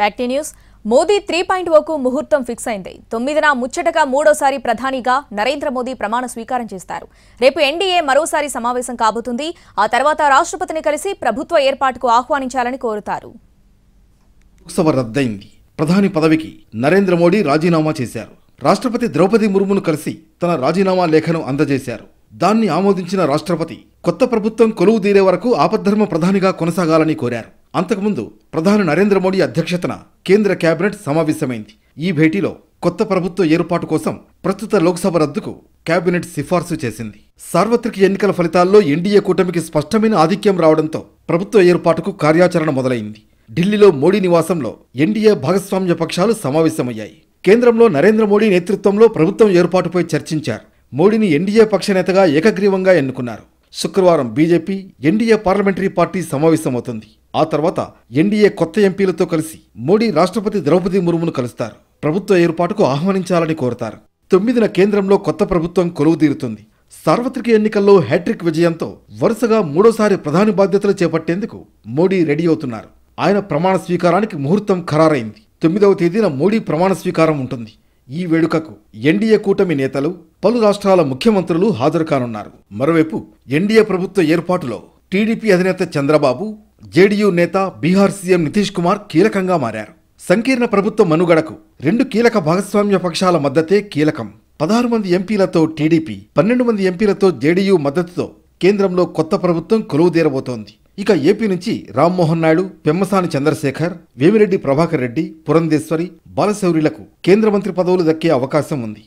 back news Modi three point ఓకు ముహూర్తం fix అయింది తొమ్మిదిన ముచ్చటగా మూడోసారి ప్రధానిగా నరేంద్ర మోదీ ప్రమాణ స్వీకారం చేస్తారు రేపు ఎన్డీఏ మరోసారి సమావేశం కాబోతుంది ఆ తర్వాత రాష్ట్రపతిని కలిసి ప్రభుత్వ ఏర్పాటుకు ఆహ్వానించాలని కోరుతారు ప్రధాని పదవికి నరేంద్ర మోడీ రాజీనామా చేశారు రాష్ట్రపతి ద్రౌపది ముర్మును కలిసి తన రాజీనామా లేఖను అందజేశారు దాన్ని ఆమోదించిన రాష్ట్రపతి కొత్త ప్రభుత్వం కొలువు తీరే వరకు ఆపద్ధర్మ ప్రధానిగా కొనసాగాలని కోరారు అంతకుముందు ప్రధాని నరేంద్ర మోడీ అధ్యక్షతన కేంద్ర కేబినెట్ సమావేశమైంది ఈ భేటీలో కొత్త ప్రభుత్వ ఏర్పాటు కోసం ప్రస్తుత లోక్సభ రద్దుకు కేబినెట్ సిఫార్సు చేసింది సార్వత్రిక ఎన్నికల ఫలితాల్లో ఎన్డీఏ కూటమికి స్పష్టమైన ఆధిక్యం రావడంతో ప్రభుత్వ ఏర్పాటుకు కార్యాచరణ మొదలైంది ఢిల్లీలో మోడీ నివాసంలో ఎన్డీఏ భాగస్వామ్య పక్షాలు సమావేశమయ్యాయి కేంద్రంలో నరేంద్ర మోడీ నేతృత్వంలో ప్రభుత్వం ఏర్పాటుపై చర్చించారు మోడీని ఎన్డీఏ పక్ష నేతగా ఏకగ్రీవంగా ఎన్నుకున్నారు శుక్రవారం బీజేపీ ఎన్డీఏ పార్లమెంటరీ పార్టీ సమావేశమవుతుంది ఆ తర్వాత ఎన్డీఏ కొత్త ఎంపీలతో కలిసి మోడీ రాష్ట్రపతి ద్రౌపది ముర్మును కలుస్తారు ప్రభుత్వ ఏర్పాటుకు ఆహ్వానించాలని కోరతారు తొమ్మిదిన కేంద్రంలో కొత్త ప్రభుత్వం కొలువు తీరుతుంది సార్వత్రిక ఎన్నికల్లో హ్యాట్రిక్ విజయంతో వరుసగా మూడోసారి ప్రధాని బాధ్యతలు చేపట్టేందుకు మోడీ రెడీ అవుతున్నారు ఆయన ప్రమాణ స్వీకారానికి ముహూర్తం ఖరారైంది తొమ్మిదవ తేదీన మోడీ ప్రమాణ స్వీకారం ఉంటుంది ఈ వేడుకకు ఎన్డీఏ కూటమి నేతలు పలు రాష్ట్రాల ముఖ్యమంత్రులు హాజరుకానున్నారు మరోవైపు ఎన్డీఏ ప్రభుత్వ ఏర్పాటులో టీడీపీ అధినేత చంద్రబాబు జేడీయూ నేత బీహార్ సీఎం నితీష్ కుమార్ కీలకంగా మారారు సంకీర్ణ ప్రభుత్వ మనుగడకు రెండు కీలక భాగస్వామ్య పక్షాల మద్దతే కీలకం పదహారు మంది ఎంపీలతో టీడీపీ పన్నెండు మంది ఎంపీలతో జేడీయూ మద్దతుతో కేంద్రంలో కొత్త ప్రభుత్వం కొలువుదేరబోతోంది ఇక ఏపీ నుంచి రామ్మోహన్ నాయుడు పెమ్మసాని చంద్రశేఖర్ వేమిరెడ్డి ప్రభాకర్ రెడ్డి పురంధేశ్వరి బాలశౌరిలకు కేంద్ర మంత్రి పదవులు దక్కే అవకాశం ఉంది